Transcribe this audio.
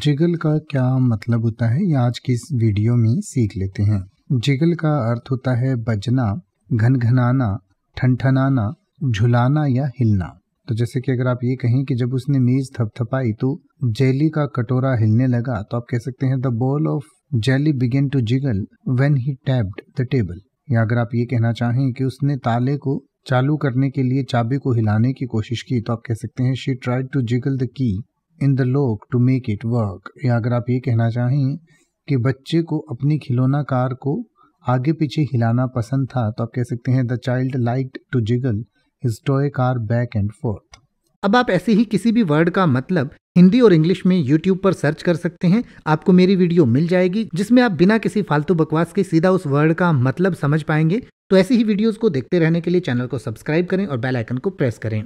jiggle का क्या मतलब होता है ये आज की इस वीडियो में सीख लेते हैं जिगल का अर्थ होता है बजना घनघनाना ठनठनाना झुलाना या हिलना तो जैसे कि अगर आप ये कहें कि जब उसने मेज थपथपाई तो जेली का कटोरा हिलने लगा तो आप कह सकते हैं the ball of jelly began to jiggle when he tapped the table या अगर आप ये कहना चाहें कि उसने ताले को चालू करने के लिए चाबी को हिलाने की कोशिश की तो आप कह सकते हैं she tried to jiggle the key in the lock to make it work या अगर आप ये कहना चाहें कि बच्चे को अपनी खिलौना कार को आगे पीछे हिलाना पसंद था तो आप कह सकते हैं the child like to jiggle his toy car back and forth अब आप ऐसे ही किसी भी वर्ड का मतलब हिंदी और इंग्लिश में यूट्यूब पर सर्च कर सकते हैं आपको मेरी वीडियो मिल जाएगी जिसमें आप बिना किसी फालतू बकवास के सीधा उस वर्ड का मतलब समझ पाएंगे तो ऐसी ही वीडियोस को देखते रहने के लिए चैनल को सब्सक्राइब करें और बेल आइकन को प्रेस करें